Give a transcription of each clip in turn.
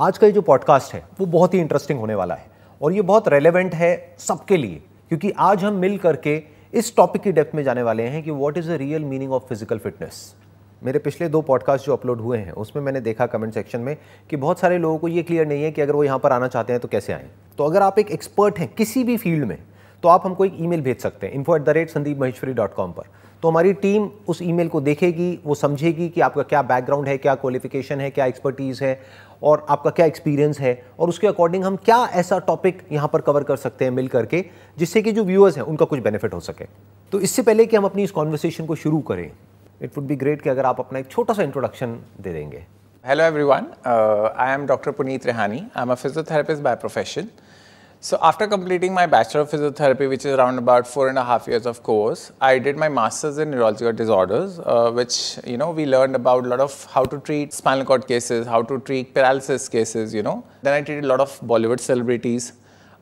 आज का ये जो पॉडकास्ट है वो बहुत ही इंटरेस्टिंग होने वाला है और ये बहुत रेलेवेंट है सबके लिए क्योंकि आज हम मिल करके इस टॉपिक की डेप्थ में जाने वाले हैं कि what is the real meaning of physical fitness मेरे पिछले दो पॉडकास्ट जो अपलोड हुए हैं उसमें मैंने देखा कमेंट सेक्शन में कि बहुत सारे लोगों को ये क्लियर नहीं है कि अगर वो यहाँ पर आना चाहते हैं तो कैसे आएँ तो अगर आप एक एक्सपर्ट हैं किसी भी फील्ड में तो आप हमको एक ईमेल भेज सकते हैं info at the rate Sandeep Maheshwari dot com पर तो हमारी टीम उस ईमेल को देखेगी वो समझेगी कि आपका क्या बैकग्राउंड है क्या क्वालिफिकेशन है क्या एक्सपर्टीज़ है और आपका क्या एक्सपीरियंस है और उसके अकॉर्डिंग हम क्या ऐसा टॉपिक यहाँ पर कवर कर सकते हैं मिल करके जिससे कि जो व्यूअर्स हैं उनका कुछ बेनिफिट हो सके तो इससे पहले कि हम अपनी इस कॉन्वर्सेशन को शुरू करें इट वुड बी ग्रेट कि अगर आप अपना एक छोटा सा इंट्रोडक्शन दे देंगे hello one I am doctor Puneet Rehani I am a physiotherapist by profession So after completing my Bachelor of Physiotherapy, which is around about four and a half years of course, I did my Master's in Neurological Disorders, uh, which, you know, we learned about a lot of how to treat spinal cord cases, how to treat paralysis cases, you know. Then I treated a lot of Bollywood celebrities.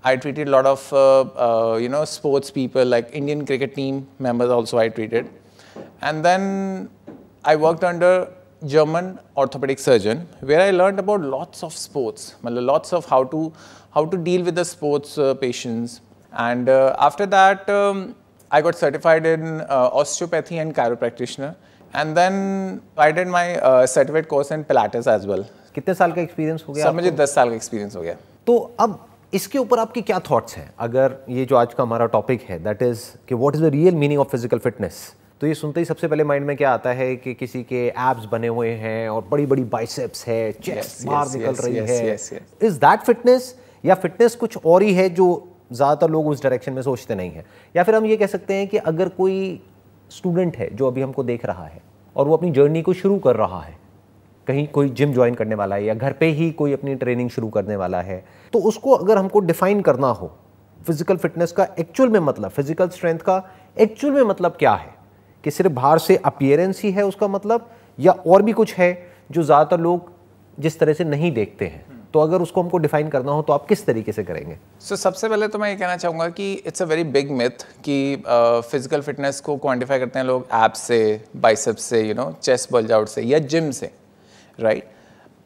I treated a lot of, uh, uh, you know, sports people like Indian cricket team members also I treated. And then I worked under German orthopedic surgeon where I learned about lots of sports, lots of how to how to deal with the sports uh, patients. And uh, after that, um, I got certified in uh, osteopathy and chiropractic. And then I did my uh, certificate course in Pilates as well. कितने साल का experience हो गया sir मुझे दस साल का experience हो गया तो अब इसके ऊपर आपके क्या थॉट्स हैं अगर ये जो आज का हमारा टॉपिक है दैट इज़ कि what is the real meaning of physical fitness तो ये सुनते ही सबसे पहले माइंड में क्या आता है कि किसी के एब्स बने हुए हैं और बड़ी बड़ी बाइसेप्स है चेस्ट yes, बाहर yes, निकल yes, रही yes, है इज दैट फिटनेस या फिटनेस कुछ और ही है जो ज़्यादातर लोग उस डायरेक्शन में सोचते नहीं हैं या फिर हम ये कह सकते हैं कि अगर कोई स्टूडेंट है जो अभी हमको देख रहा है और वो अपनी जर्नी को शुरू कर रहा है कहीं कोई जिम ज्वाइन करने वाला है या घर पे ही कोई अपनी ट्रेनिंग शुरू करने वाला है तो उसको अगर हमको डिफाइन करना हो फिजिकल फिटनेस का एक्चुअल में मतलब फिजिकल स्ट्रेंथ का एक्चुअल में मतलब क्या है कि सिर्फ बाहर से अपियरेंस ही है उसका मतलब या और भी कुछ है जो ज़्यादातर लोग जिस तरह से नहीं देखते हैं तो अगर उसको हमको डिफाइन करना हो तो आप किस तरीके से करेंगे सो so, सबसे पहले तो मैं ये कहना चाहूँगा कि it's a very big myth कि फिजिकल uh, फिटनेस को क्वान्टिफाई करते हैं लोग ऐप से बाइसेप से you know chest bulge out से या जिम से right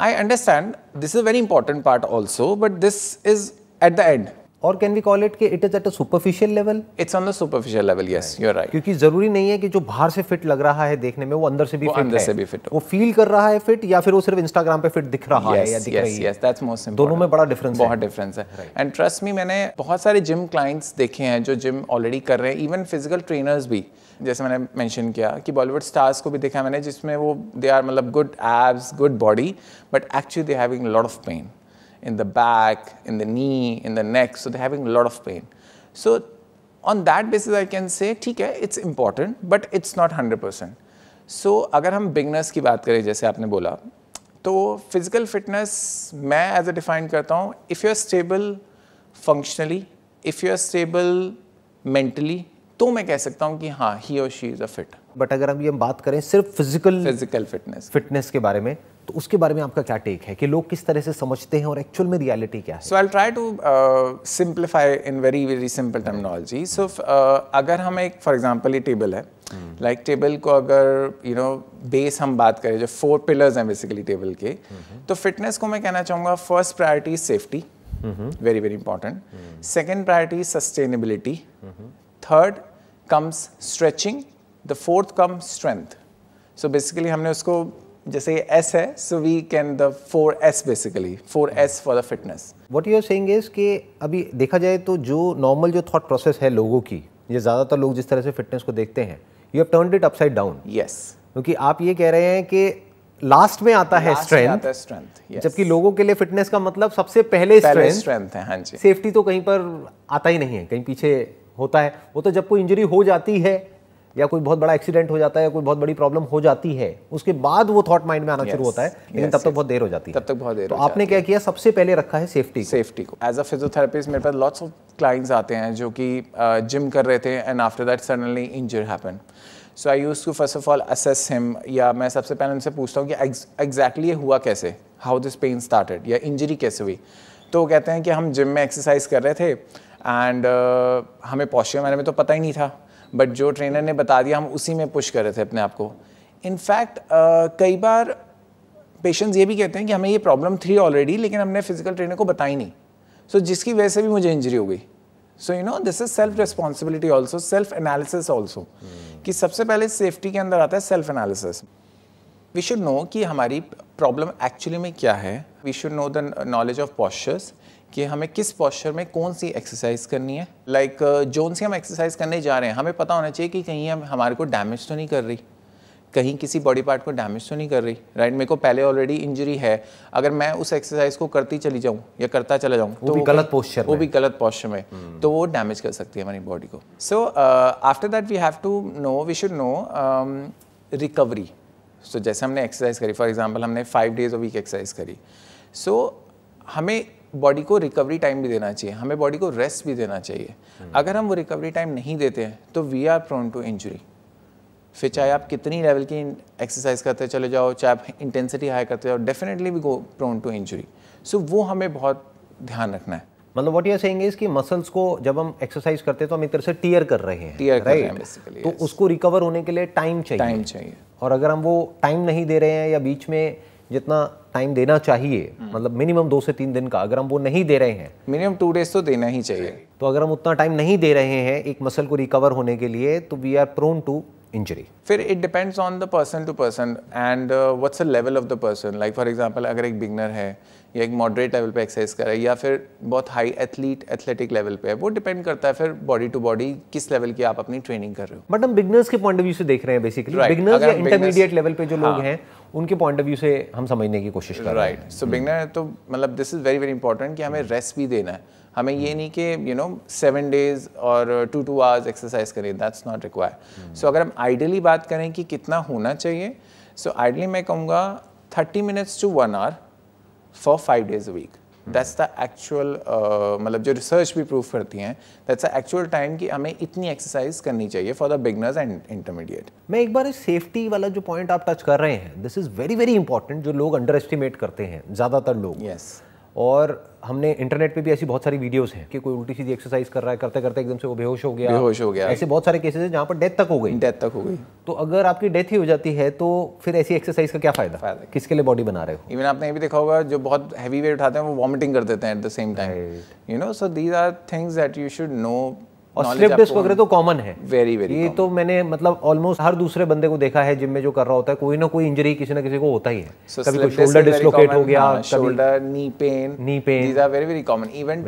I understand this is very important part also but this is at the end और कैन वी कॉल इट कि it is at a superficial level it's on the superficial level yes you are right क्योंकि जरूरी नहीं है कि जो बाहर से फिट लग रहा है देखने में वो अंदर से भी वो फिट अंदर है। से भी फिट वो फील कर रहा है फिट या फिर वो सिर्फ इंस्टाग्राम पे फिट दिख रहा yes, है या दिख yes, रही yes, है दैट्स मोस्ट दोनों में बड़ा डिफरेंस बहुत डिफरेंस है एंड ट्रस्ट मी मैंने बहुत सारे जिम क्लाइंट्स देखे हैं जो जिम ऑलरेडी कर रहे हैं इवन फिजिकल ट्रेनर्स भी जैसे मैंने मेंशन किया कि बॉलीवुड स्टार्स को भी देखा मैंने जिसमें वो दे आर मतलब good abs good body but actually they having lot of pain in the back, in the knee, in the neck. So they're having a lot of pain. So on that basis I can say ठीक है it's important but it's not 100%. So अगर हम beginners की बात करें जैसे आपने बोला तो फिजिकल फिटनेस मैं एज अ डिफाइन करता हूँ if you are stable functionally if you are stable mentally तो मैं कह सकता हूँ कि हाँ ही और she is a fit but अगर हम ये बात करें सिर्फ फिजिकल फिजिकल फिटनेस फिटनेस के बारे में तो उसके बारे में आपका क्या टेक है कि लोग किस तरह से समझते हैं और एक्चुअल में रियलिटी क्या है so I try to simplify in very very simple terminology so अगर हम एक फॉर एग्जाम्पल ये टेबल है लाइक hmm. टेबल को अगर यू नो बेस हम बात करें जो फोर पिलर्स हैं बेसिकली टेबल के hmm. तो फिटनेस को मैं कहना चाहूँगा first priority safety very very important second priority sustainability third comes stretching the fourth come strength so basically हमने उसको जैसे एस है so we can the four S basically four S for the fitness what you are saying is कि अभी देखा जाए तो जो नॉर्मल जो थॉट प्रोसेस है लोगों की ये ज़्यादातर लोग जिस तरह से फिटनेस को देखते हैं you have turn it upside down yes क्योंकि आप ये कह रहे हैं कि लास्ट में आता है स्ट्रेंथ yes. जबकि लोगों के लिए फिटनेस का मतलब सबसे पहले स्ट्रेंथ है हाँ जी सेफ्टी तो कहीं पर आता ही नहीं है कहीं पीछे होता है वो तो जब कोई इंजरी हो जाती है या कोई बहुत बड़ा एक्सीडेंट हो जाता है या कोई बहुत बड़ी प्रॉब्लम हो जाती है उसके बाद वो थॉट माइंड में आना yes, शुरू होता है लेकिन yes, तब तक तो बहुत देर हो जाती है तब तक बहुत देर तो आपने क्या किया सबसे पहले रखा है सेफ्टी सेफ्टी को एज अ फिजियोथेरेपिस्ट मेरे पास लॉट्स ऑफ क्लाइंट्स आते हैं जो कि जिम uh, कर रहे थे and after that suddenly injury happen so I use to first of all assess him या मैं सबसे पहले उनसे पूछता हूँ कि एग्जैक्टली ये हुआ कैसे हाउ दिस पेन स्टार्टेड या इंजरी कैसे हुई तो वो कहते हैं कि हम जिम में एक्सरसाइज कर रहे थे एंड uh, हमें पॉस्चर मैंने में तो पता ही नहीं था बट जो ट्रेनर ने बता दिया हम उसी में पुश कर रहे थे अपने आप को इनफैक्ट कई बार पेशेंट्स ये भी कहते हैं कि हमें ये प्रॉब्लम थी ऑलरेडी लेकिन हमने फिजिकल ट्रेनर को बताई नहीं सो so, जिसकी वजह से भी मुझे इंजरी हो गई so you know this is self responsibility also self analysis also कि सबसे पहले सेफ्टी के अंदर आता है self analysis we should know कि हमारी प्रॉब्लम एक्चुअली में क्या है we should know the knowledge of postures कि हमें किस पॉस्चर में कौन सी एक्सरसाइज करनी है लाइक like, जोन सी हम एक्सरसाइज करने जा रहे हैं हमें पता होना चाहिए कि कहीं हम हमारे को डैमेज तो नहीं कर रही कहीं किसी बॉडी पार्ट को डैमेज तो नहीं कर रही राइट right? मेरे को पहले ऑलरेडी इंजरी है अगर मैं उस एक्सरसाइज को करती चली जाऊँ या करता चला जाऊँ तो भी गलत पोस्चर वो भी गलत पोस्चर में hmm. तो वो डैमेज कर सकती है हमारी बॉडी को so after that we have to know we should know recovery so जैसे हमने एक्सरसाइज करी फॉर एग्जाम्पल हमने five days a week exercise करी सो so, हमें बॉडी को रिकवरी टाइम भी देना चाहिए हमें बॉडी को रेस्ट भी देना चाहिए हम्म। अगर हम वो रिकवरी टाइम नहीं देते हैं तो we are prone to injury फिर चाहे आप कितनी लेवल की एक्सरसाइज करते चले जाओ चाहे आप इंटेंसिटी हाई करते जाओ definitely we go prone to injury so वो हमें बहुत ध्यान रखना है मतलब वॉट यूर सेंगे कि मसल्स को जब हम एक्सरसाइज करते हैं तो हम एक तरह से टीयर कर रहे हैं टीयर right? कर बेसिकली तो yes. उसको रिकवर होने के लिए टाइम चाहिए टाइम चाहिए और अगर हम वो टाइम नहीं दे रहे हैं या बीच में जितना टाइम देना चाहिए हम्म। मतलब मिनिमम दो से तीन दिन का अगर हम वो नहीं दे रहे हैं मिनिमम टू डेज तो देना ही चाहिए तो अगर हम उतना टाइम नहीं दे रहे हैं एक मसल को रिकवर होने के लिए तो we are prone to injury फिर it depends on the person to person and what's the level of the person like for example अगर एक बिगनर है या एक मॉडरेट लेवल पे एक्सरसाइज कर या फिर बहुत हाई एथलीट एथलेटिक लेवल पे है वो डिपेंड करता है फिर बॉडी टू बॉडी किस लेवल की आप अपनी ट्रेनिंग कर रहे हो बट हम बिगनर्स के पॉइंट ऑफ व्यू से देख रहे हैं बेसिकली बिगनर्स या इंटरमीडिएट लेवल पे जो लोग हाँ। हैं उनके पॉइंट ऑफ व्यू से हम समझने की कोशिश कर रहे हैं राइट सो बिगनर तो मतलब this is very very important कि हमें रेस्ट भी देना है हमें ये नहीं कि यू नो सेवन डेज और टू टू आवर्स एक्सरसाइज करें दैट्स नॉट रिक्वायर सो अगर हम आइडली बात करें कि कितना होना चाहिए सो so, आइडली मैं कहूँगा thirty minutes to one hour for five days a week that's the actual मतलब जो रिसर्च भी प्रूव करती हैं दैट्स द एक्चुअल टाइम कि हमें इतनी एक्सरसाइज करनी चाहिए for the beginners and intermediate मैं एक बार इस सेफ्टी वाला जो पॉइंट आप टच कर रहे हैं this is very very important जो लोग अंडर एस्टिमेट करते हैं ज़्यादातर लोग यस yes. और हमने इंटरनेट पे भी ऐसी बहुत सारी वीडियोस हैं कि कोई उल्टी सीधी एक्सरसाइज कर रहा है करते करते एकदम से वो बेहोश हो गया बेहोश हो गया ऐसे बहुत सारे केसेस हैं जहाँ पर डेथ तक हो गई डेथ तक हो गई तो अगर आपकी डेथ ही हो जाती है तो फिर ऐसी एक्सरसाइज का क्या फायदा फायदा किसके लिए बॉडी बना रहे हो इवन आपने ये भी देखा होगा जो बहुत हैवी वेट उठाते हैं वो वॉमिटिंग कर देते हैं at the same time you know so these are things that you should know और स्लिप डिस्क वगैरह तो कॉमन है वेरी वेरी ये common. तो मैंने मतलब ऑलमोस्ट हर दूसरे बंदे को देखा है जिम में जो कर रहा होता है कोई ना कोई इंजरी किसी ना किसी को होता ही है so कभी कोई शोल्डर डिस्लोकेट हो गया shoulder knee pain knee pain these are very very common even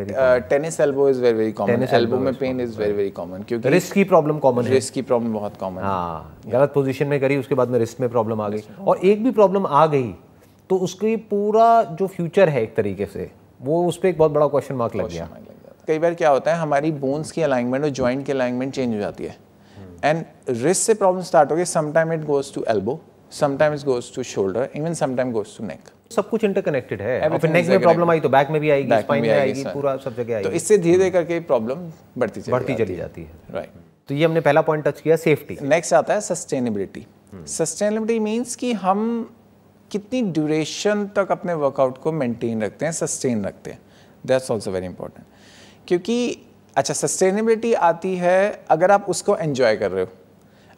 tennis elbow is very very common elbow में pain is very very common क्योंकि रिस्क की प्रॉब्लम कॉमन है रिस्क की प्रॉब्लम बहुत कॉमन है हां गलत पोजीशन में करी उसके बाद में रिस्क में प्रॉब्लम आ गई और एक भी प्रॉब्लम आ गई तो उसकी पूरा जो फ्यूचर है एक तरीके से वो उस पर एक बहुत बड़ा क्वेश्चन मार्क लग गया कई बार क्या होता है हमारी बोन्स की अलाइनमेंट और ज्वाइंट की अलाइनमेंट चेंज हो जाती है एंड रिस्ट से प्रॉब्लम स्टार्ट हो गई sometime it goes to elbow sometime it goes to shoulder even sometime goes to neck सब कुछ इंटरकनेक्टेड है फिर नेक में प्रॉब्लम आई तो बैक में भी आएगी स्पाइन में आएगी पूरा सब जगह तो आएगी तो इससे धीरे धीरे करके प्रॉब्लम बढ़ती चली बढ़ती चली जाती है राइट तो ये हमने पहला पॉइंट टच किया सेफ्टी नेक्स्ट आता है सस्टेनेबिलिटी सस्टेनेबिलिटी मीन्स कि हम कितनी ड्यूरेशन तक अपने वर्कआउट को मेंटेन रखते हैं सस्टेन रखते हैं दैट्स ऑल्सो वेरी इंपॉर्टेंट क्योंकि अच्छा सस्टेनेबिलिटी आती है अगर आप उसको एन्जॉय कर रहे हो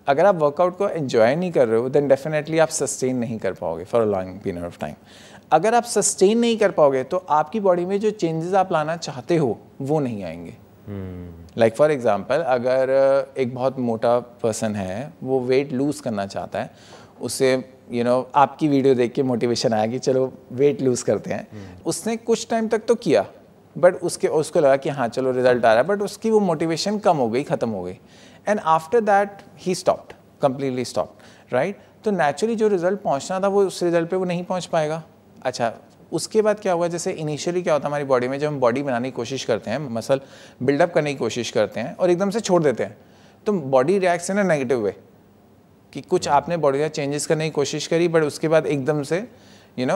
अगर आप वर्कआउट को एन्जॉय नहीं कर रहे हो देन डेफिनेटली आप सस्टेन नहीं कर पाओगे for a long period of time अगर आप सस्टेन नहीं कर पाओगे तो आपकी बॉडी में जो चेंजेस आप लाना चाहते हो वो नहीं आएंगे लाइक फॉर एग्ज़ाम्पल अगर एक बहुत मोटा पर्सन है वो वेट लूज़ करना चाहता है उसे यू you नो know, आपकी वीडियो देख के मोटिवेशन आया कि चलो वेट लूज़ करते हैं hmm. उसने कुछ टाइम तक तो किया बट उसके उसको लगा कि हाँ चलो रिजल्ट आ रहा है बट उसकी वो मोटिवेशन कम हो गई ख़त्म हो गई and after that he stopped completely stopped right तो नेचुरली जो रिज़ल्ट पहुंचना था वो उस रिज़ल्ट पे वो नहीं पहुंच पाएगा अच्छा उसके बाद क्या हुआ जैसे इनिशियली क्या होता है हमारी बॉडी में जब हम बॉडी बनाने की कोशिश करते हैं मसल बिल्डअप करने की कोशिश करते हैं और एकदम से छोड़ देते हैं तो बॉडी रिएक्ट है ना नेगेटिव वे कि कुछ hmm. आपने बॉडी का चेंजेस करने की कोशिश करी बट उसके बाद एकदम से यू नो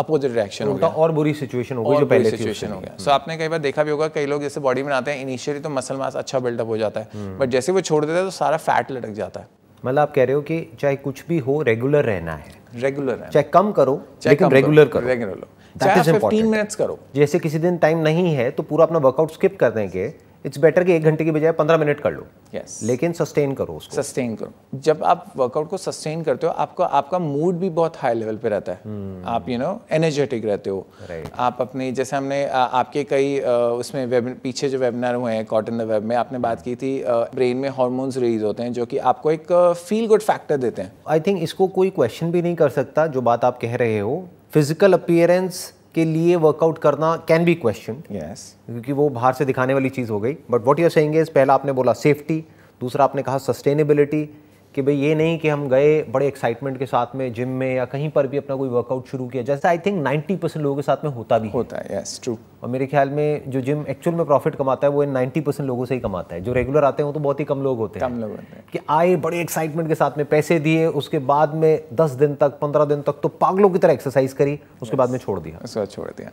अपोजिट रिएक्शन होगा और बुरी सिचुएशन होगी जो पहले सिचुएशन हो गया सो आपने कई बार देखा भी होगा कई लोग जैसे बॉडी बनाते हैं इनिशियली तो मसल मास अच्छा बिल्डअप हो जाता है बट हम्म। जैसे वो छोड़ देते हैं तो सारा फैट लटक जाता है मतलब आप कह रहे हो कि चाहे कुछ भी हो रेगुलर रहना है रेगुलर है चाहे कम करो चाहे लेकिन रेगुलर करो रेगुलर लो चाहे 15 मिनट्स करो जैसे किसी दिन टाइम नहीं है तो पूरा अपना वर्कआउट स्किप कर देंगे इट्स बेटर कि एक घंटे की बजाय पंद्रह मिनट कर लो यस yes. लेकिन सस्टेन करो उसको सस्टेन करो जब आप वर्कआउट को सस्टेन करते हो आपको आपका मूड भी बहुत हाई लेवल पे रहता है hmm. आप यू नो एनर्जेटिक रहते हो right. आप अपने जैसे हमने आ, आपके कई आ, उसमें वेब पीछे जो वेबिनार हुए हैं कॉटन द वेब में आपने बात की थी ब्रेन में हॉर्मोन्स रिलीज होते हैं जो कि आपको एक फील गुड फैक्टर देते हैं आई थिंक इसको कोई क्वेश्चन भी नहीं कर सकता जो बात आप कह रहे हो फिजिकल अपियरेंस के लिए वर्कआउट करना कैन बी क्वेश्चन क्योंकि वो बाहर से दिखाने वाली चीज़ हो गई बट वॉट यूर सेंगे पहला आपने बोला सेफ्टी दूसरा आपने कहा सस्टेनेबिलिटी कि भाई ये नहीं कि हम गए बड़े एक्साइटमेंट के साथ में जिम में या कहीं पर भी अपना कोई वर्कआउट शुरू किया जैसे आई थिंक 90 परसेंट लोगों के साथ में होता भी होता है यस ट्रू और मेरे ख्याल में जो जिम एक्चुअल में प्रॉफिट कमाता है वो इन नाइन्टी परसेंट लोगों से ही कमाता है जो रेगुलर आते हैं तो बहुत ही कम लोग होते हैं कम लोग होते हैं कि आए बड़े एक्साइटमेंट के साथ में पैसे दिए उसके बाद में दस दिन तक पंद्रह दिन तक तो पागलों की तरह एक्सरसाइज करी उसके बाद में छोड़ दिया छोड़ दिया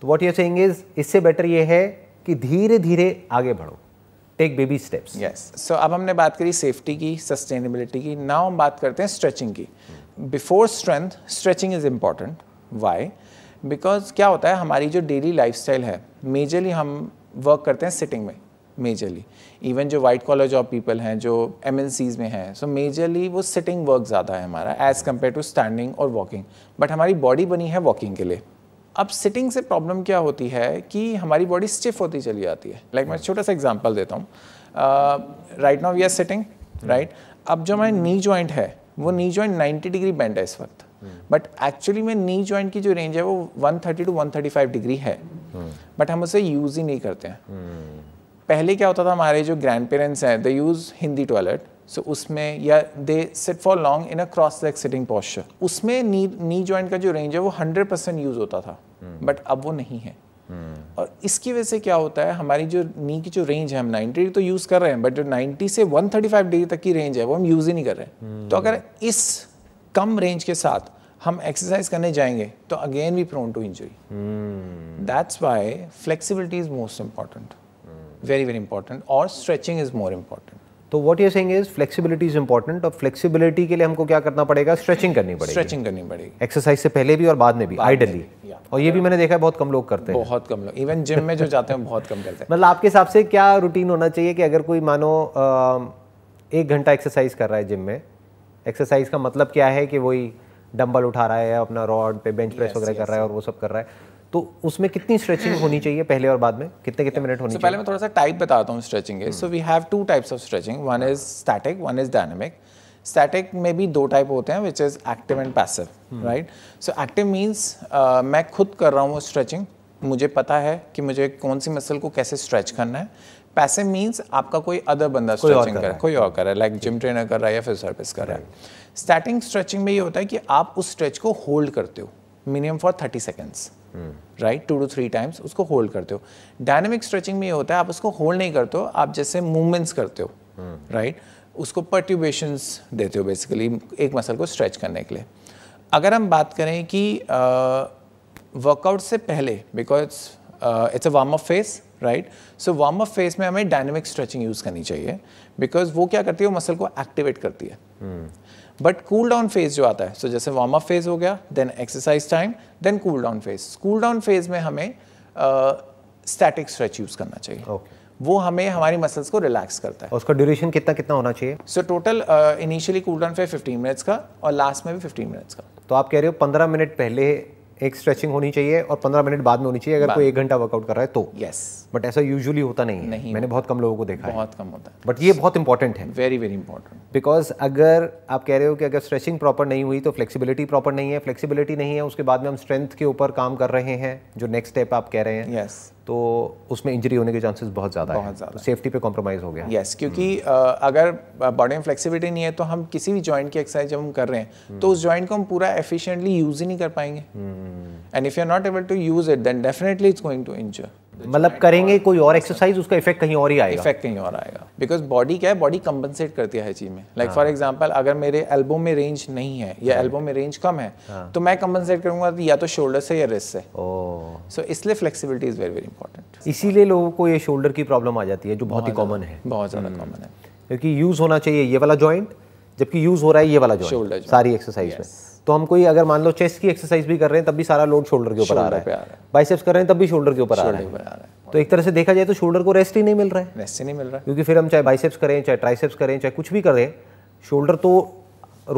तो वॉट यूर सेइंग इज इससे बेटर ये है कि धीरे धीरे आगे बढ़ो take baby steps yes so अब हमने बात करी सेफ्टी की सस्टेनेबिलिटी की नाउ हम बात करते हैं स्ट्रेचिंग की before strength stretching is important why because क्या होता है हमारी जो डेली लाइफ है मेजरली हम वर्क करते हैं सिटिंग में मेजरली इवन जो वाइट कॉलर जॉब पीपल हैं जो एम में हैं सो मेजरली वो सिटिंग वर्क ज़्यादा है हमारा एज़ कम्पेयर टू स्टैंडिंग और वॉकिंग बट हमारी बॉडी बनी है वॉकिंग के लिए अब सिटिंग से प्रॉब्लम क्या होती है कि हमारी बॉडी स्टिफ होती चली जाती है लाइक like मैं छोटा सा एग्जांपल देता हूँ right now we are sitting right अब जो हमारे नी जॉइंट है वो नी जॉइंट 90 डिग्री बेंड है इस वक्त बट hmm. एक्चुअली में नी जॉइंट की जो रेंज है वो 130 टू फाइव डिग्री है बट hmm. हम उसे यूज़ ही नहीं करते हैं hmm. पहले क्या होता था हमारे जो ग्रैंड पेरेंट्स हैं they use Hindi toilet so उसमें या they sit for long in a cross leg sitting posture उसमें नी नी जॉइंट का जो रेंज है वो हंड्रेड परसेंट यूज़ होता था बट hmm. अब वो नहीं है hmm. और इसकी वजह से क्या होता है हमारी जो नी की जो रेंज है हम 90 डिग्री तो यूज़ कर रहे हैं बट जो 90 से 135 डिग्री तक की रेंज है वो हम यूज़ ही नहीं कर रहे हैं hmm. तो अगर इस कम रेंज के साथ हम एक्सरसाइज करने जाएंगे तो again we prone to injury that's why flexibility is most important very very important और स्ट्रेचिंग इज मोर इम्पॉर्टेंट तो what you saying is flexibility is important और फ्लेक्सिबिलिटी के लिए हमको क्या करना पड़ेगा स्ट्रेचिंग करनी पड़ेगी स्ट्रेचिंग करनी पड़ेगी एक्सरसाइज से पहले भी और बाद में भी आइडली और ये भी मैंने देखा है बहुत कम लोग करते हैं बहुत कम लोग इवन जिम में जो जाते हैं बहुत कम करते हैं मतलब आपके हिसाब से क्या रूटीन होना चाहिए कि अगर कोई मानो एक घंटा एक्सरसाइज कर रहा है जिम में एक्सरसाइज का मतलब क्या है कि वही डंबल उठा रहा है अपना रॉड पे बेंच प्रेस वगैरह कर रहा है और वो सब कर रहा है तो उसमें कितनी स्ट्रेचिंग होनी चाहिए पहले और बाद में कितने कितने मिनट होनी चाहिए पहले मैं थोड़ा सा टाइप बताता हूँ स्ट्रेचिंग के so we have two types of stretching one is static one is dynamic static में भी दो टाइप होते हैं which is active and passive right so active means मैं खुद कर रहा हूँ वो स्ट्रेचिंग मुझे पता है कि मुझे कौन सी मसल को कैसे स्ट्रेच करना है पैसे मीन्स आपका कोई अदर बंदा स्ट्रेचिंग कर रहा है कोई और कर रहा है लाइक जिम ट्रेनर कर रहा है या फिर सर्विस कर रहा है स्टैटिंग स्ट्रेचिंग में ये होता है कि आप उस स्ट्रेच को होल्ड करते हो minimum for thirty seconds right two to three times उसको होल्ड करते हो डायनेमिक स्ट्रेचिंग में ये होता है आप उसको होल्ड नहीं करते हो आप जैसे मूवमेंट्स करते हो राइट right? उसको पर्ट्यूबेशंस देते हो बेसिकली एक मसल को स्ट्रेच करने के लिए अगर हम बात करें कि वर्कआउट uh, से पहले because it's a warm up phase right so warm up phase में हमें डायनेमिक स्ट्रेचिंग यूज़ करनी चाहिए बिकॉज वो क्या करती है वो मसल को एक्टिवेट करती है hmm. But cool down phase जो आता है सो so जैसे वार्म अप फेज हो गया then exercise time then cool down phase cool down phase में हमें स्टैटिक स्ट्रेच यूज करना चाहिए okay. वो हमें हमारी मसल्स को रिलैक्स करता है उसका ड्यूरेशन कितना कितना होना चाहिए so total initially cool down phase 15 minutes का और लास्ट में भी 15 मिनट्स का तो आप कह रहे हो 15 मिनट पहले एक स्ट्रेचिंग होनी चाहिए और पंद्रह मिनट बाद में होनी चाहिए अगर कोई एक घंटा वर्कआउट कर रहा है तो यस बट ऐसा यूजुअली होता नहीं, नहीं है नहीं मैंने बहुत कम लोगों को देखा बहुत कम होता है बट ये बहुत इंपॉर्टेंट है वेरी वेरी इंपॉर्टेंट बिकॉज अगर आप कह रहे हो कि अगर स्ट्रेचिंग प्रॉपर नहीं हुई तो फ्लेक्सिबिलिटी प्रॉपर नहीं है फ्लेक्सीबिलिटी नहीं है उसके बाद में हम स्ट्रेंथ के ऊपर काम कर रहे हैं जो नेक्स्ट स्टेप आप कह रहे हैं यस तो उसमें इंजरी होने के चांसेस बहुत ज़्यादा बहुत ज़्यादा तो सेफ्टी पे कॉम्प्रोमाइज़ हो गया यस yes, क्योंकि आ, हम्म। अगर बॉडी में फ्लेक्सिबिलिटी नहीं है तो हम किसी भी जॉइंट की एक्सरसाइज जब हम कर रहे हैं हम्म। तो उस जॉइंट को हम पूरा एफिशिएंटली यूज़ ही नहीं कर पाएंगे and if you are not able to use it then definitely it's going to injure मतलब करेंगे कोई और एक्सरसाइज उसका इफेक्ट कहीं और ही आएगा इफेक्ट कहीं और आएगा बिकॉज बॉडी क्या है बॉडी कंपनसेट करती है हर चीज़ में लाइक फॉर एग्जांपल अगर मेरे एल्बो में रेंज नहीं है या एल्बो हाँ। में रेंज कम है हाँ। तो मैं कंपनसेट करूंगा या तो शोल्डर से या रिस्ट से सो इसलिए flexibility is very very important इसीलिए लोगों को ये शोल्डर की प्रॉब्लम आ जाती है जो बहुत ही कॉमन है बहुत ज़्यादा कॉमन हम्म। है क्योंकि यूज़ होना चाहिए ये वाला ज्वाइंट जबकि यूज़ हो रहा है ये वाला जॉइंट सारी एक्सरसाइज में तो हम कोई अगर मान लो चेस्ट की एक्सरसाइज भी कर रहे हैं तब भी सारा लोड शोल्डर के ऊपर आ रहा है बाइसेप्स कर रहे हैं तब भी शोल्डर के ऊपर आ रहा है तो एक तरह से देखा जाए तो शोल्डर को रेस्ट ही नहीं मिल रहा है रेस्ट ही नहीं मिल रहा है क्योंकि फिर हम चाहे बाइसेप्स करें चाहे ट्राइसेप्स करें चाहे कुछ भी करें शोल्डर तो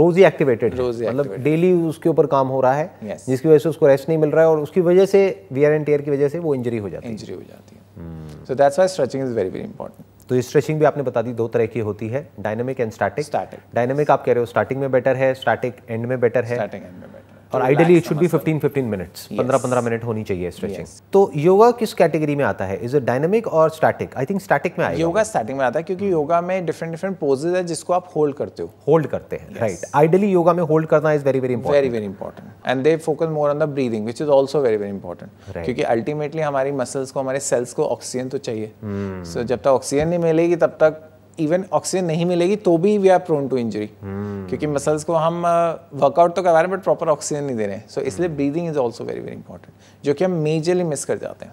रोज ही एक्टिवेटेड मतलब डेली उसके ऊपर काम हो रहा है yes. जिसकी वजह से उसको रेस्ट नहीं मिल रहा है और उसकी वजह से वी आर एंड टेयर की वजह से वो इंजरी हो जाती है इंजरी हो जाती है so that's why stretching is very very important तो ये स्ट्रेचिंग भी आपने बता दी दो तरह की होती है dynamic and static static dynamic आप कह रहे हो स्टार्टिंग में बेटर है स्टैटिक एंड में बेटर है स्टार्टिंग एंड में और ideally it should be 15 15 minutes 15 15 minute होनी चाहिए स्ट्रेचिंग तो योगा किस कैटेगरी में आता है इज इट डायनेमिक और स्टैटिक आई थिंक स्टैटिक में आएगा योगा स्टैटिक में आता है क्योंकि योगा में डिफरेंट डिफरेंट पोजेज है जिसको आप होल्ड करते हो होल्ड करते हैं राइट आइडियली योगा में होल्ड करना is very very important very very important and they focus more on the breathing which is also very very important क्योंकि अल्टीमेटली हमारी मसल्स को हमारे सेल्स को ऑक्सीजन तो चाहिए सो hmm. जब तक ऑक्सीजन नहीं मिलेगी तब तक इवन ऑक्सीजन नहीं मिलेगी तो भी we are prone to injury क्योंकि मसल्स को हम वर्कआउट uh, तो करवा रहे हैं बट प्रॉपर ऑक्सीजन नहीं दे रहे हैं सो इसलिए breathing is also very very important जो कि हम मेजरली मिस कर जाते हैं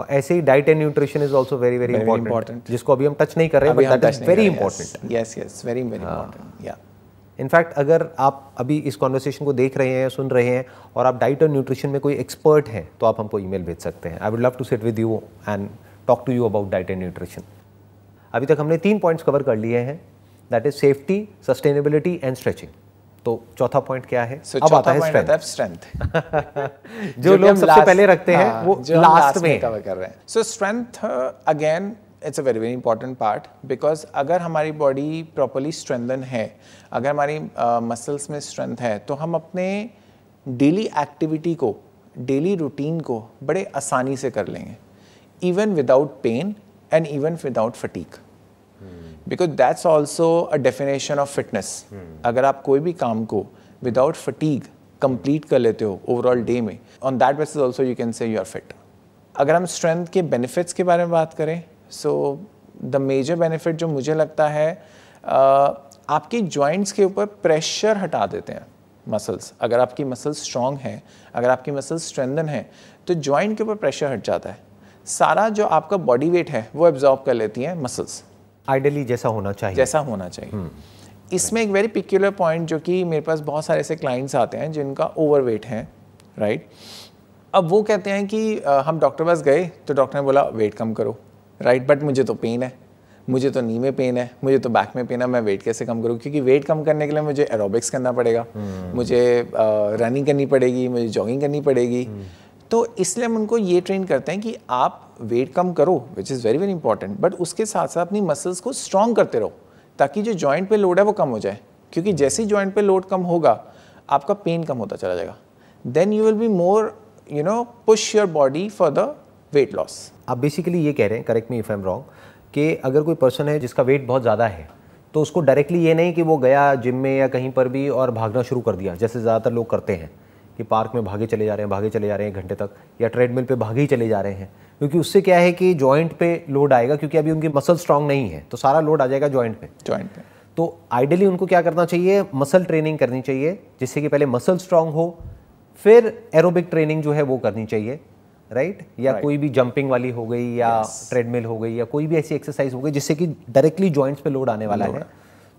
और ऐसे ही diet and nutrition is also very very important जिसको अभी हम टच नहीं कर रहे हैं but very important yes yes very very important या इनफैक्ट अगर आप अभी इस कॉन्वर्सेशन को देख रहे हैं सुन रहे हैं और आप डाइट और न्यूट्रिशन में कोई एक्सपर्ट हैं तो आप हमको ईमेल भेज सकते हैं I would love to set with you and talk to you about diet and nutrition अभी तक हमने तीन पॉइंट्स कवर कर लिए हैं that is safety sustainability and stretching तो चौथा पॉइंट क्या है so, अब आता है स्ट्रेंथ स्ट्रेंथ जो, जो लोग सबसे last, पहले रखते हाँ, हैं वो लास्ट में, कवर कर रहे हैं so strength again it's a very very important part because अगर हमारी बॉडी प्रॉपरली स्ट्रेंथन है अगर हमारी मसल्स uh, में स्ट्रेंथ है तो हम अपने डेली एक्टिविटी को डेली रूटीन को बड़े आसानी से कर लेंगे even without pain and even without fatigue because that's also a definition of fitness अगर आप कोई भी काम को विदाउट फटीग कंप्लीट कर लेते हो ओवरऑल डे में on that basis also you can say you are fit अगर हम स्ट्रेंथ के बेनिफिट्स के बारे में बात करें सो द मेजर बेनिफिट जो मुझे लगता है uh, आपके जॉइंट्स के ऊपर प्रेशर हटा देते हैं मसल्स अगर आपकी मसल्स स्ट्रांग हैं अगर आपकी मसल्स स्ट्रेंदन हैं तो जॉइंट के ऊपर प्रेशर हट जाता है सारा जो आपका बॉडी वेट है वो एब्जॉर्ब कर लेती हैं मसल्स आइडली जैसा होना चाहिए जैसा होना चाहिए हम्म। इसमें एक वेरी पिक्यूलर पॉइंट जो कि मेरे पास बहुत सारे ऐसे क्लाइंट्स आते हैं जिनका ओवर वेट है राइट अब वो कहते हैं कि हम डॉक्टर पास गए तो डॉक्टर ने बोला वेट कम करो राइट बट मुझे तो पेन है मुझे तो नी में पेन है मुझे तो बैक में पेन है मैं वेट कैसे कम करूँ क्योंकि वेट कम करने के लिए मुझे एरोबिक्स करना पड़ेगा hmm. मुझे रनिंग करनी पड़ेगी मुझे जॉगिंग करनी पड़ेगी hmm. तो इसलिए हम उनको ये ट्रेन करते हैं कि आप वेट कम करो which is very very important but उसके साथ साथ अपनी मसल्स को स्ट्रॉन्ग करते रहो ताकि जो जॉइंट पे लोड है वो कम हो जाए क्योंकि जैसे ही जॉइंट पे लोड कम होगा आपका पेन कम होता चला जाएगा then you will be more you know push your body for the weight loss आप बेसिकली ये कह रहे हैं correct me if I am wrong कि अगर कोई पर्सन है जिसका वेट बहुत ज़्यादा है तो उसको डायरेक्टली ये नहीं कि वो गया जिम में या कहीं पर भी और भागना शुरू कर दिया जैसे ज़्यादातर लोग करते हैं कि पार्क में भागे चले जा रहे हैं भागे चले जा रहे हैं घंटे तक या ट्रेडमिल पे भागे ही चले जा रहे हैं क्योंकि उससे क्या है कि जॉइंट पे लोड आएगा क्योंकि अभी उनकी मसल स्ट्रांग नहीं है तो सारा लोड आ जाएगा जॉइंट पे जॉइंट पे तो आइडियली उनको क्या करना चाहिए मसल ट्रेनिंग करनी चाहिए जिससे कि पहले मसल स्ट्रांग हो फिर एरोबिक ट्रेनिंग जो है वो करनी चाहिए राइट right? या right. कोई भी जंपिंग वाली हो गई या yes. ट्रेडमिल हो गई या कोई भी ऐसी एक्सरसाइज हो गई जिससे कि डायरेक्टली जॉइंट्स पे लोड आने वाला है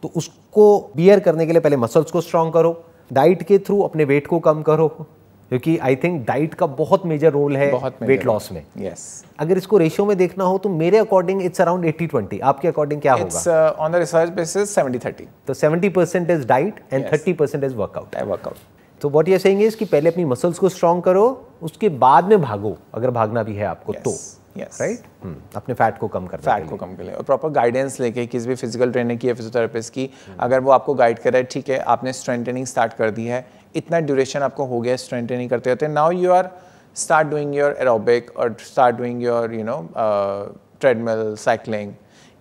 तो उसको बियर करने के लिए पहले मसल्स को स्ट्रांग करो डाइट के थ्रू अपने वेट को कम करो क्योंकि आई थिंक डाइट का बहुत मेजर रोल है वेट लॉस में यस yes. अगर इसको रेशियो में देखना हो तो मेरे अकॉर्डिंग इट्स अराउंड 80 20 आपके अकॉर्डिंग क्या it's, होगा it's on the research basis 70 30 तो 70 percent is diet and 30 percent is workout workout तो what you are saying is कि पहले अपनी मसल्स को स्ट्रांग करो उसके बाद में भागो अगर भागना भी है आपको yes. तो यस राइट hmm. अपने फैट को कम करने फैट को कम कर ले और प्रॉपर गाइडेंस लेके किसी भी फिजिकल ट्रेनर की या फिजियोथेरेपिस्ट की अगर वो आपको गाइड कर रहा है ठीक है आपने स्ट्रेंथनिंग स्टार्ट कर दी है इतना ड्यूरेशन आपको हो गया स्ट्रेंथनिंग करते होते now you are start doing your aerobic और start doing your you know treadmill cycling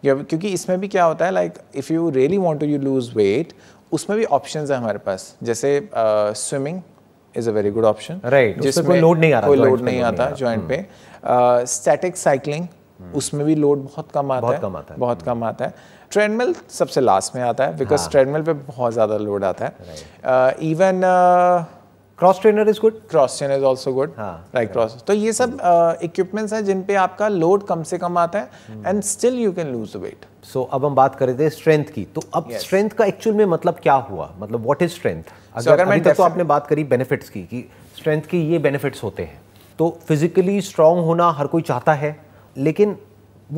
क्योंकि इसमें भी क्या होता है like if you really want to you lose weight उसमें भी ऑप्शन है हमारे पास जैसे swimming is a very good option right जिसमें कोई लोड नहीं आता कोई लोड नहीं आता जॉइंट पे स्टैटिक uh, साइकिलिंग hmm. उसमें भी लोड बहुत कम आता बहुत है कम आता है बहुत hmm. कम आता है ट्रेडमिल सबसे लास्ट में आता है बिकॉज ट्रेडमिल हाँ। पे बहुत ज़्यादा लोड आता है even cross trainer is good cross trainer is also good right cross तो ये सब इक्विपमेंट्स hmm. uh, हैं जिन पे आपका लोड कम से कम आता है and still you can lose weight so अब हम बात कर रहे थे स्ट्रेंथ की तो अब स्ट्रेंथ yes. का एक्चुअल में मतलब क्या हुआ मतलब व्हाट इज स्ट्रेंथ अगर, so, अगर मैं तो आपने बात करी बेनिफिट्स की कि स्ट्रेंथ के ये बेनिफिट्स होते हैं तो फिजिकली स्ट्रांग होना हर कोई चाहता है लेकिन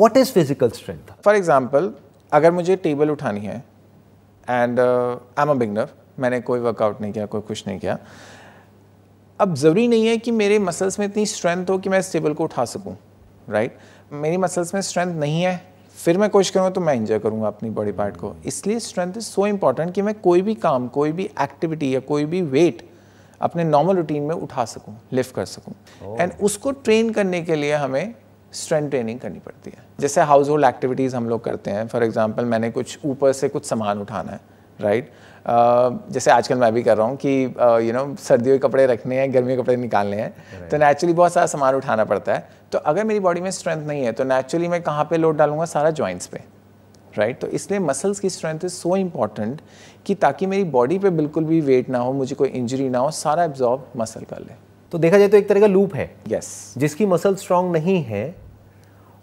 what is physical strength for example अगर मुझे टेबल उठानी है and I am a beginner मैंने कोई वर्कआउट नहीं किया कोई कुछ नहीं किया अब ज़रूरी नहीं है कि मेरे मसल्स में इतनी स्ट्रेंथ हो कि मैं इस टेबल को उठा सकूं राइट right? मेरी मसल्स में स्ट्रेंथ नहीं है फिर मैं कोशिश करूँगा तो मैं इंजॉय करूँगा अपनी बॉडी पार्ट को इसलिए स्ट्रेंथ इज़ सो इम्पॉर्टेंट कि मैं कोई भी काम कोई भी एक्टिविटी या कोई भी वेट अपने नॉर्मल रूटीन में उठा सकूँ लिफ्ट कर सकूँ एंड oh. उसको ट्रेन करने के लिए हमें स्ट्रेंथ ट्रेनिंग करनी पड़ती है जैसे हाउस होल्ड एक्टिविटीज़ हम लोग करते हैं फॉर एग्जाम्पल मैंने कुछ ऊपर से कुछ सामान उठाना है राइट uh, जैसे आजकल मैं भी कर रहा हूँ कि यू नो सर्दियों के कपड़े रखने हैं गर्मी के कपड़े निकालने हैं तो नेचुरली बहुत सारा सामान उठाना पड़ता है तो अगर मेरी बॉडी में स्ट्रेंथ नहीं है तो नेचुरली मैं कहाँ पे लोड डालूंगा सारा जॉइंट्स पे राइट तो इसलिए मसल्स की स्ट्रेंथ इज़ सो इम्पॉर्टेंट कि ताकि मेरी बॉडी पे बिल्कुल भी वेट ना हो मुझे कोई इंजरी ना हो सारा एब्जॉर्ब मसल कर ले तो देखा जाए तो एक तरह का लूप है यस yes. जिसकी मसल स्ट्रांग नहीं है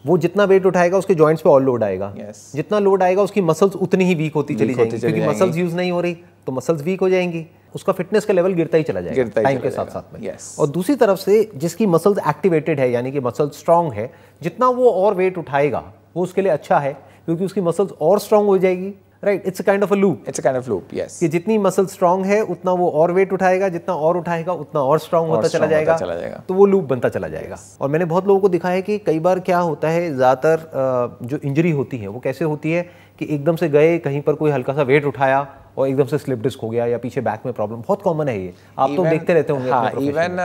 वो जितना वेट उठाएगा उसके जॉइंट्स पे और लोड आएगा yes. जितना लोड आएगा उसकी मसल्स उतनी ही वीक होती चली जाएगी क्योंकि मसल्स यूज नहीं हो रही तो मसल्स वीक हो जाएंगी उसका फिटनेस का लेवल गिरता ही चला जाएगा टाइम के साथ साथ में yes. और दूसरी तरफ से जिसकी मसल्स एक्टिवेटेड है यानी कि मसल स्ट्रांग है जितना वो और वेट उठाएगा वो उसके लिए अच्छा है क्योंकि उसकी मसल्स और स्ट्रांग हो जाएगी right it's kind of a loop it's kind of loop yes कि जितनी मसल स्ट्रांग है उतना वो और वेट उठाएगा जितना और उठाएगा उतना और स्ट्रांग होता चला जाएगा चला जाएगा तो वो लूप बनता चला जाएगा yes. और मैंने बहुत लोगों को दिखा है कि कई बार क्या होता है ज़्यादातर जो इंजरी होती है वो कैसे होती है कि एकदम से गए कहीं पर कोई हल्का सा वेट उठाया और एकदम से स्लिप डिस्क हो गया या पीछे बैक में प्रॉब्लम बहुत कॉमन है ये आप तो even, तो देखते रहते होंगे हाँ इवन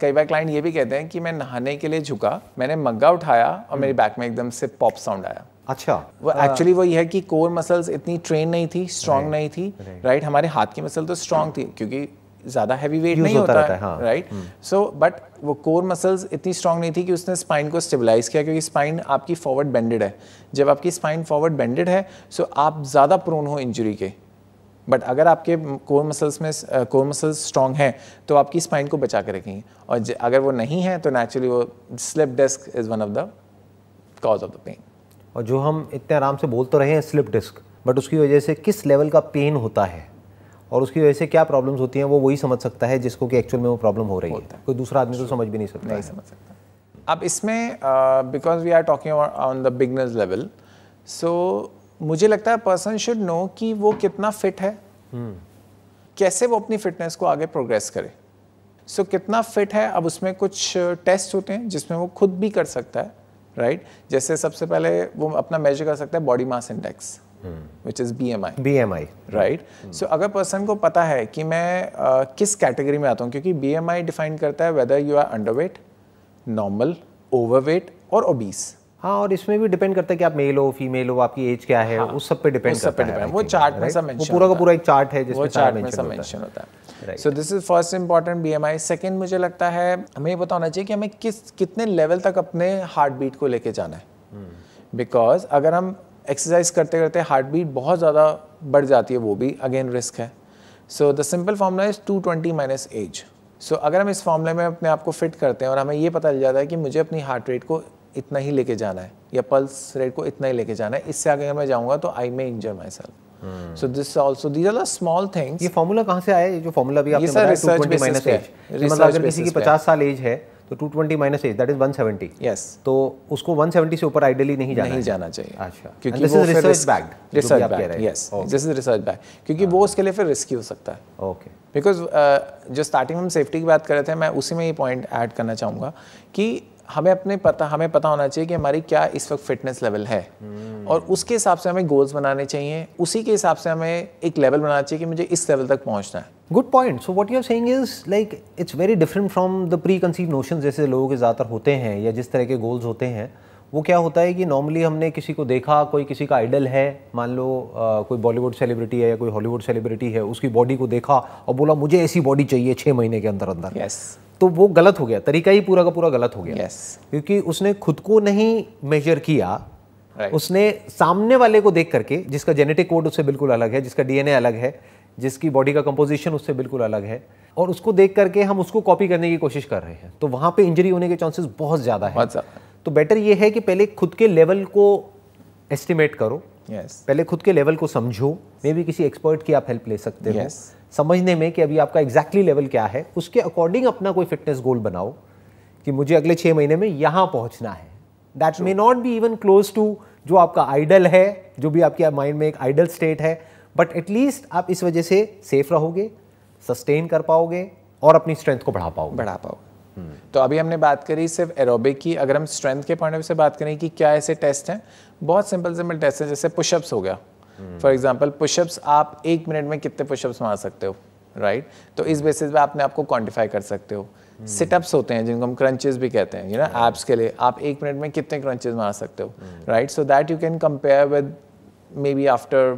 कई बार क्लाइंट ये भी कहते हैं कि मैं नहाने के लिए झुका मैंने मग्गा उठाया और मेरी बैक हम्म। में एकदम से पॉप साउंड आया अच्छा वो एक्चुअली हाँ। वो ये है कि कोर मसल्स इतनी ट्रेन नहीं थी स्ट्रांग नहीं थी राइट हमारे हाथ की मसल तो स्ट्रांग थी क्योंकि ज़्यादा हैवी वेट नहीं होता, होता है राइट सो बट वो कोर मसल्स इतनी स्ट्रांग नहीं थी कि उसने स्पाइन को स्टेबलाइज किया क्योंकि स्पाइन आपकी फॉरवर्ड बेंडेड है जब आपकी स्पाइन फॉरवर्ड बेंडेड है सो so आप ज़्यादा प्रोन हो इंजरी के बट अगर आपके कोर मसल्स में कोर मसल्स स्ट्रॉन्ग हैं तो आपकी स्पाइन को बचा के रखेंगे और अगर वो नहीं है तो नेचुरली वो slip disc is one of the cause of the pain और जो हम इतने आराम से बोल तो रहे हैं स्लिप डिस्क बट उसकी वजह से किस लेवल का पेन होता है और उसकी वजह से क्या प्रॉब्लम्स होती हैं वो वही समझ सकता है जिसको कि एक्चुअल में वो प्रॉब्लम हो रही है कोई दूसरा आदमी तो समझ भी नहीं सकता नहीं समझ सकता अब इसमें because we are talking on the beginners level so मुझे लगता है पर्सन शुड नो कि वो कितना फिट है hmm. कैसे वो अपनी फिटनेस को आगे प्रोग्रेस करे सो so, कितना फिट है अब उसमें कुछ टेस्ट होते हैं जिसमें वो खुद भी कर सकता है राइट right? जैसे सबसे पहले वो अपना मेजर कर सकता है body mass index which is B M I B M I right so अगर पर्सन को पता है कि मैं uh, किस कैटेगरी में आता हूँ क्योंकि बी एम आई डिफाइन करता है whether you are under weight normal over weight और ओबीस हाँ और इसमें भी डिपेंड करता है कि आप मेल हो फीमेल हो आपकी एज क्या है हाँ, उस सब पे डिपेंड करता पे है वो चार्ट में सब मेंशन पूरा का पूरा एक चार्ट है जिसमें चार्ट में सब मेंशन होता है so this is first important BMI second मुझे लगता है हमें ये पता होना चाहिए कि हमें किस कितने लेवल तक अपने हार्ट बीट को लेके जाना है बिकॉज hmm. अगर हम एक्सरसाइज करते करते हार्ट बीट बहुत ज़्यादा बढ़ जाती है वो भी अगेन रिस्क है so the simple formula is two twenty minus age so अगर हम इस फॉर्मूले में अपने आप को फिट करते हैं और हमें ये पता चल जाता है कि मुझे अपनी हार्ट रेट को इतना ही लेके जाना है या पल्स रेट को इतना ही लेके जाना है इससे आगे अगर मैं जाऊँगा तो I may injure myself so this also these are small things ये फार्मूला कहां से आया ये जो फार्मूला भी आपने बताया 220 माइनस एज मतलब अगर किसी की 50 साल एज है तो 220 minus age that is 170 yes तो उसको 170 से ऊपर आइडियली नहीं जाना नहीं जाना चाहिए अच्छा क्योंकि this is research backed research backed yes this is research backed क्योंकि वो हाँ। उसके लिए फिर रिस्की हो सकता है ओके बिकॉज uh, जो स्टार्टिंग में हम सेफ्टी की बात कर रहे थे मैं उसी में ये पॉइंट ऐड करना चाहूँगा कि हमें अपने पता हमें पता होना चाहिए कि हमारी क्या इस वक्त फिटनेस लेवल है हम्म। और उसके हिसाब से हमें गोल्स बनाने चाहिए उसी के हिसाब से हमें एक लेवल बनाना चाहिए कि मुझे इस लेवल तक पहुंचना है good point so what you're saying is like it's very different from the preconceived notion जैसे लोगों के ज़्यादातर होते हैं या जिस तरह के गोल्स होते हैं वो क्या होता है कि नॉर्मली हमने किसी को देखा कोई किसी का आइडल है मान लो आ, कोई बॉलीवुड सेलिब्रिटी है या कोई हॉलीवुड सेलिब्रिटी है उसकी बॉडी को देखा और बोला मुझे ऐसी बॉडी चाहिए छः महीने के अंदर अंदर yes. तो वो गलत हो गया तरीका ही पूरा का पूरा गलत हो गया yes. क्योंकि उसने खुद को नहीं मेजर किया right. उसने सामने वाले को देख करके जिसका जेनेटिक कोड उससे बिल्कुल अलग है जिसका डीएनए अलग है जिसकी बॉडी का कंपोजिशन उससे बिल्कुल अलग है और उसको देख करके हम उसको कॉपी करने की कोशिश कर रहे हैं तो वहां पे इंजरी होने के चांसेस बहुत ज़्यादा है तो बेटर ये है कि पहले खुद के लेवल को एस्टिमेट करो yes. पहले खुद के लेवल को समझो मे भी किसी एक्सपर्ट की आप हेल्प ले सकते yes. हो समझने में कि अभी आपका एग्जैक्टली exactly लेवल क्या है उसके अकॉर्डिंग अपना कोई फिटनेस गोल बनाओ कि मुझे अगले छः महीने में यहाँ पहुँचना है that may not be even close to जो आपका आइडल है जो भी आपके माइंड में एक आइडल स्टेट है बट एटलीस्ट आप इस वजह से सेफ रहोगे सस्टेन कर पाओगे और अपनी स्ट्रेंथ को बढ़ा पाओगे बढ़ा पाओगे तो अभी हमने बात करी सिर्फ एरोबिक की अगर हम स्ट्रेंथ के पॉइंट ऑफ से बात करें कि क्या ऐसे टेस्ट हैं बहुत सिंपल सिंपल टेस्ट हैं जैसे पुशअप्स हो गया फॉर एग्जाम्पल पुशअप्स आप एक मिनट में कितने पुशअप्स मार सकते हो राइट right? तो इस बेसिस पे आपने आपको क्वान्टिफाई कर सकते हो सिटअप्स होते हैं जिनको हम क्रंचेस भी कहते हैं यू नो एप्स के लिए आप एक मिनट में कितने क्रंचेस मार सकते हो right so that you can compare with maybe after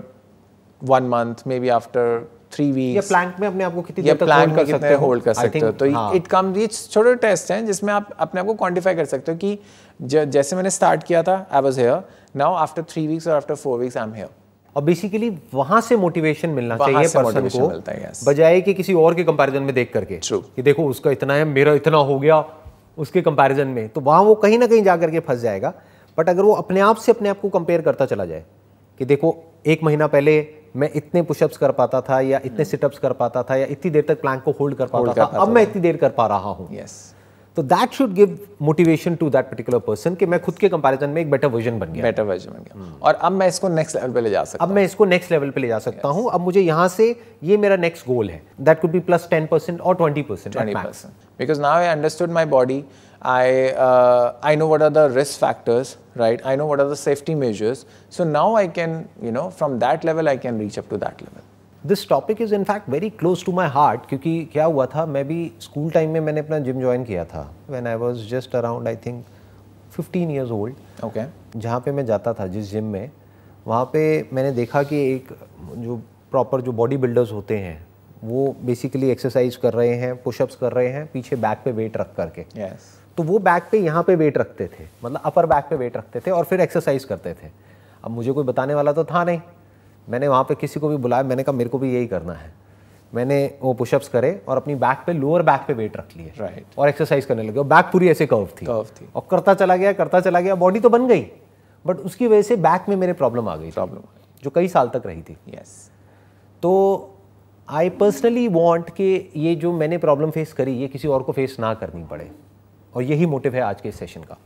one month maybe after three week या प्लैंक में अपने आपको कितनी या प्लैंक कर सकते हो होल्ड कर सकते हो तो इट कम ये छोटे टेस्ट हैं जिसमें आप अपने आप को क्वांटिफाई कर सकते हो कि जैसे मैंने स्टार्ट किया था I was here now after three weeks और after four weeks I am here और बेसिकली वहां से मोटिवेशन मिलना चाहिए पर्सन को बजाय कि किसी और के कंपैरिजन में देख करके कि देखो उसका इतना है मेरा इतना हो गया उसके कंपैरिजन में तो वहां वो कहीं ना कहीं जा करके फंस जाएगा बट अगर वो अपने आप से अपने आप को कंपेयर करता चला जाए कि देखो एक महीना पहले मैं इतने पुशअप्स कर पाता था या इतने सिटअप्स hmm. कर पाता था या इतनी देर तक प्लैंक को होल्ड कर पाता था अब मैं इतनी देर कर पा रहा हूँ यस तो that should give motivation to that particular person कि मैं खुद के कंपैरिजन में एक बेटर वर्जन बन गया बेटर वर्जन बन गया hmm. और अब मैं इसको नेक्स्ट लेवल पे ले जा सकता अब मैं इसको नेक्स्ट लेवल पे ले जा सकता yes. हूँ अब मुझे यहाँ से ये मेरा नेक्स्ट गोल है that could be plus ten percent और twenty percent twenty percent because now I understood my body I, uh, I know what are the risk factors, right? I know what are the safety measures. So now I can, you know, from that level, I can reach up to that level. This topic is fact very close to my heart क्योंकि क्या हुआ था मैं भी school time में मैंने अपना gym join किया था when I was just around I think fifteen years old okay जहाँ पे मैं जाता था जिस जिम में वहाँ पे मैंने देखा कि एक जो प्रॉपर जो बॉडी बिल्डर्स होते हैं वो बेसिकली एक्सरसाइज कर रहे हैं पुशअप्स कर रहे हैं पीछे बैक पे वेट रख करके yes. तो वो बैक पे यहाँ पे वेट रखते थे मतलब अपर बैक पे वेट रखते थे और फिर एक्सरसाइज करते थे अब मुझे कोई बताने वाला तो था नहीं मैंने वहाँ पे किसी को भी बुलाया मैंने कहा मेरे को भी यही करना है मैंने वो पुशअप्स करे और अपनी बैक पे लोअर बैक पे वेट रख लिए राइट right. और एक्सरसाइज करने लगे और बैक पूरी ऐसे कर्व थी कर्व थी और करता चला गया करता चला गया बॉडी तो बन गई बट उसकी वजह से बैक में मेरे प्रॉब्लम आ गई प्रॉब्लम जो कई साल तक रही थी यस yes. तो आई पर्सनली वॉन्ट कि ये जो मैंने प्रॉब्लम फेस करी ये किसी और को फेस ना करनी पड़े और यही मोटिव है आज के सेशन का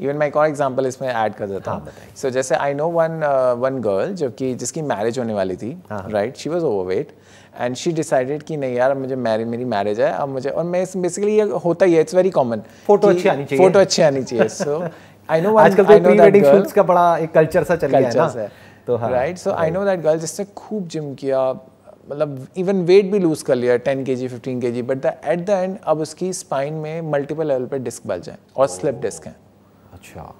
इवन मैं एक और एग्जाम्पल इसमें ऐड कर देता हाँ, हूँ सो जैसे I know one one girl जो कि जिसकी मैरिज होने वाली थी right she was overweight and she decided कि नहीं यार मुझे मैरिज मेरी मैरिज है अब मुझे और मैं बेसिकली ये होता ही है इट्स वेरी कॉमन फोटो अच्छी आनी चाहिए फोटो अच्छी आनी चाहिए सो आई नो आजकल तो प्री वेडिंग शूट्स का बड़ा एक कल्चर सा चल गया है ना तो right so I know that girl जिसने खूब जिम किया मतलब इवन वेट भी लूज़ कर लिया टेन के G fifteen K G but the at the end अब उसकी स्पाइन में मल्टीपल लेवल पर डिस्क बल जाए और स्लिप डिस्क oh, हैं अच्छा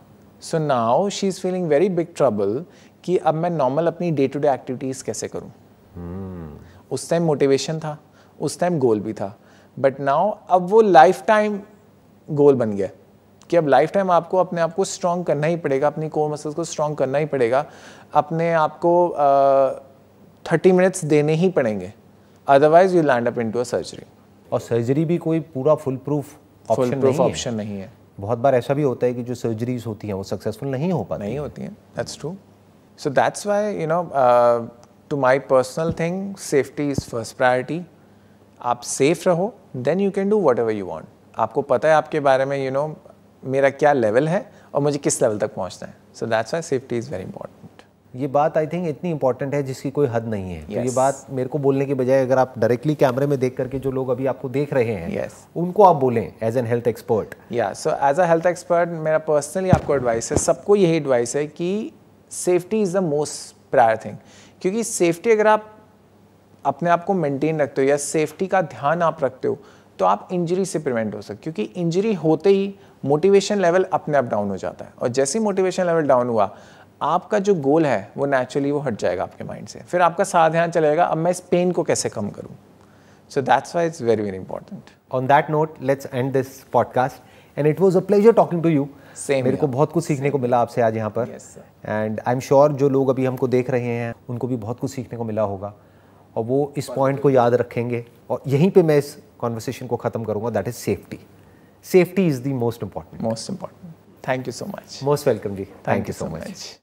so now she is feeling very big trouble कि अब मैं नॉर्मल अपनी डे टू डे एक्टिविटीज़ कैसे करूँ हम्म। उस टाइम मोटिवेशन था उस टाइम गोल भी था बट नाउ अब वो लाइफ टाइम गोल बन गया कि अब लाइफ टाइम आपको अपने आप को स्ट्रॉन्ग करना ही पड़ेगा अपनी कोर मसल्स को स्ट्रॉन्ग करना ही पड़ेगा अपने आप को थर्टी मिनट्स देने ही पड़ेंगे otherwise you land up into surgery और सर्जरी भी कोई पूरा full proof full proof option नहीं है बहुत बार ऐसा भी होता है कि जो सर्जरीज होती हैं वो सक्सेसफुल नहीं हो पाती नहीं होती हैं that's true so that's why you know to my personal thing safety is first priority आप सेफ रहो then you can do whatever you want आपको पता है आपके बारे में यू you नो know, मेरा क्या लेवल है और मुझे किस लेवल तक पहुँचना है so that's why safety is very important ये बात आई थिंक इतनी इंपॉर्टेंट है जिसकी कोई हद नहीं है yes. तो ये बात मेरे को बोलने के बजाय अगर आप डायरेक्टली कैमरे में देख करके जो लोग अभी आपको देख रहे हैं yes. उनको आप बोलें एज एन हेल्थ एक्सपर्ट या so as a health expert मेरा पर्सनली आपको एडवाइस है सबको यही एडवाइस है कि safety is the most prior thing क्योंकि सेफ्टी अगर आप अपने आप को मेंटेन रखते हो या सेफ्टी का ध्यान आप रखते हो तो आप इंजरी से प्रिवेंट हो सकते क्योंकि इंजरी होते ही मोटिवेशन लेवल अपने आप डाउन हो जाता है और जैसे ही मोटिवेशन लेवल डाउन हुआ आपका जो गोल है वो नेचुरली वो हट जाएगा आपके माइंड से फिर आपका साथ ध्यान चलेगा अब मैं इस पेन को कैसे कम करूँ so that's why it's very very important on that note let's end this podcast and it was a pleasure talking to you same मेरे को बहुत कुछ सीखने को मिला आपसे आज यहाँ पर एंड आई एम श्योर जो लोग अभी हमको देख रहे हैं उनको भी बहुत कुछ सीखने को मिला होगा और वो इस पॉइंट को याद रखेंगे और यहीं पे मैं इस कॉन्वर्सेशन को ख़त्म करूंगा that is safety safety is the most important most important thank you so much most welcome जी थैंक यू सो मच